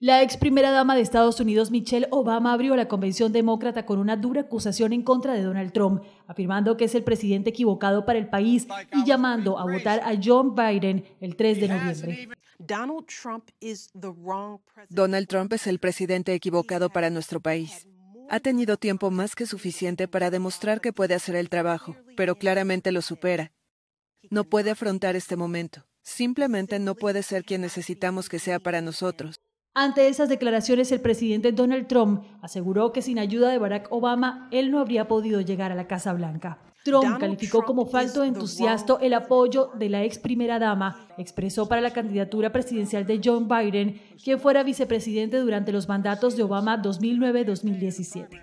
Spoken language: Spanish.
La ex primera dama de Estados Unidos, Michelle Obama, abrió la convención demócrata con una dura acusación en contra de Donald Trump, afirmando que es el presidente equivocado para el país y llamando a votar a John Biden el 3 de noviembre. Donald Trump es el presidente equivocado para nuestro país. Ha tenido tiempo más que suficiente para demostrar que puede hacer el trabajo, pero claramente lo supera. No puede afrontar este momento. Simplemente no puede ser quien necesitamos que sea para nosotros. Ante esas declaraciones, el presidente Donald Trump aseguró que sin ayuda de Barack Obama, él no habría podido llegar a la Casa Blanca. Trump calificó como falto entusiasta el apoyo de la ex primera dama, expresó para la candidatura presidencial de John Biden, quien fuera vicepresidente durante los mandatos de Obama 2009-2017.